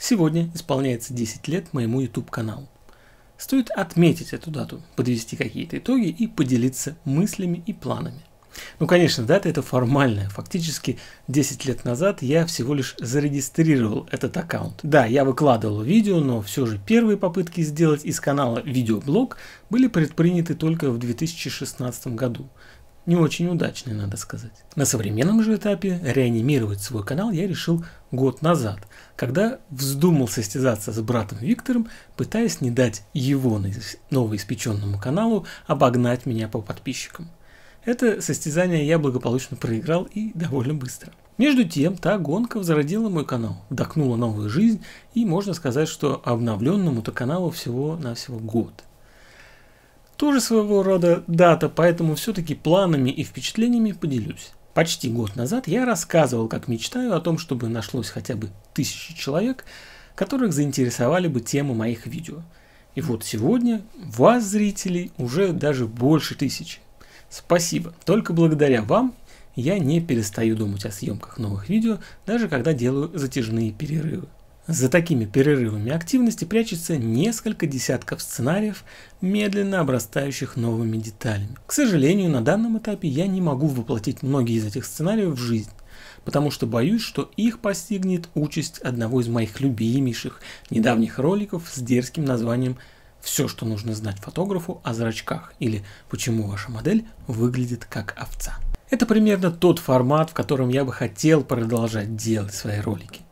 Сегодня исполняется 10 лет моему YouTube-каналу. Стоит отметить эту дату, подвести какие-то итоги и поделиться мыслями и планами. Ну, конечно, дата это формальная. Фактически 10 лет назад я всего лишь зарегистрировал этот аккаунт. Да, я выкладывал видео, но все же первые попытки сделать из канала видеоблог были предприняты только в 2016 году не очень удачный, надо сказать. На современном же этапе реанимировать свой канал я решил год назад, когда вздумал состязаться с братом Виктором, пытаясь не дать его новоиспеченному каналу обогнать меня по подписчикам. Это состязание я благополучно проиграл и довольно быстро. Между тем, та гонка возродила мой канал, вдохнула новую жизнь, и можно сказать, что обновленному-то каналу всего-навсего год. Тоже своего рода дата, поэтому все-таки планами и впечатлениями поделюсь. Почти год назад я рассказывал, как мечтаю о том, чтобы нашлось хотя бы тысячи человек, которых заинтересовали бы темы моих видео. И вот сегодня вас, зрителей, уже даже больше тысячи. Спасибо, только благодаря вам я не перестаю думать о съемках новых видео, даже когда делаю затяжные перерывы. За такими перерывами активности прячется несколько десятков сценариев, медленно обрастающих новыми деталями. К сожалению, на данном этапе я не могу воплотить многие из этих сценариев в жизнь, потому что боюсь, что их постигнет участь одного из моих любимейших недавних роликов с дерзким названием «Все, что нужно знать фотографу о зрачках» или «Почему ваша модель выглядит как овца». Это примерно тот формат, в котором я бы хотел продолжать делать свои ролики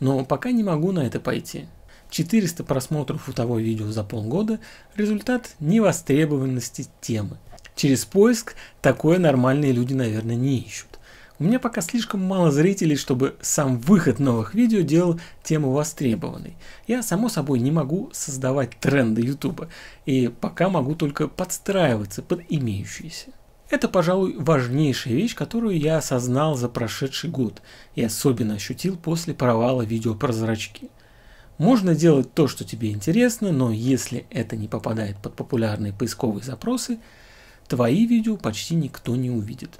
но пока не могу на это пойти. 400 просмотров у того видео за полгода – результат невостребованности темы. Через поиск такое нормальные люди, наверное, не ищут. У меня пока слишком мало зрителей, чтобы сам выход новых видео делал тему востребованной. Я, само собой, не могу создавать тренды YouTube, и пока могу только подстраиваться под имеющиеся. Это, пожалуй, важнейшая вещь, которую я осознал за прошедший год и особенно ощутил после провала видео про зрачки. Можно делать то, что тебе интересно, но если это не попадает под популярные поисковые запросы, твои видео почти никто не увидит.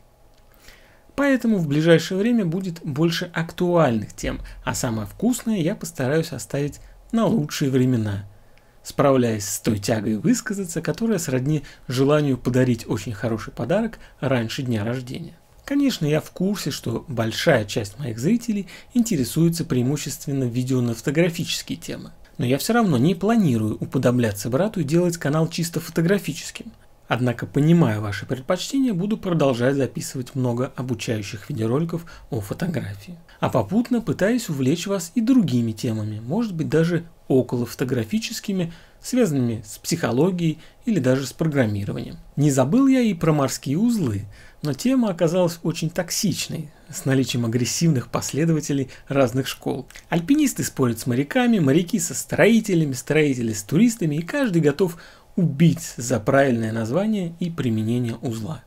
Поэтому в ближайшее время будет больше актуальных тем, а самое вкусное я постараюсь оставить на лучшие времена – справляясь с той тягой высказаться, которая сродни желанию подарить очень хороший подарок раньше дня рождения. Конечно, я в курсе, что большая часть моих зрителей интересуется преимущественно видеонафотографические темы. Но я все равно не планирую уподобляться брату и делать канал чисто фотографическим – Однако, понимая ваши предпочтения, буду продолжать записывать много обучающих видеороликов о фотографии. А попутно пытаюсь увлечь вас и другими темами, может быть даже около фотографическими, связанными с психологией или даже с программированием. Не забыл я и про морские узлы, но тема оказалась очень токсичной, с наличием агрессивных последователей разных школ. Альпинисты спорят с моряками, моряки со строителями, строители с туристами, и каждый готов Убить за правильное название и применение узла.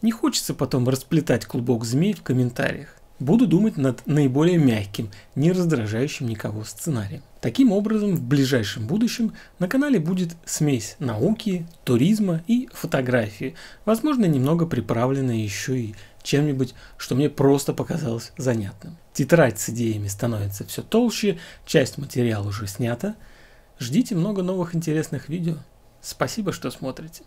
Не хочется потом расплетать клубок змей в комментариях. Буду думать над наиболее мягким, не раздражающим никого сценарием. Таким образом, в ближайшем будущем на канале будет смесь науки, туризма и фотографии, возможно, немного приправленная еще и чем-нибудь, что мне просто показалось занятным. Тетрадь с идеями становится все толще, часть материала уже снята. Ждите много новых интересных видео. Спасибо, что смотрите.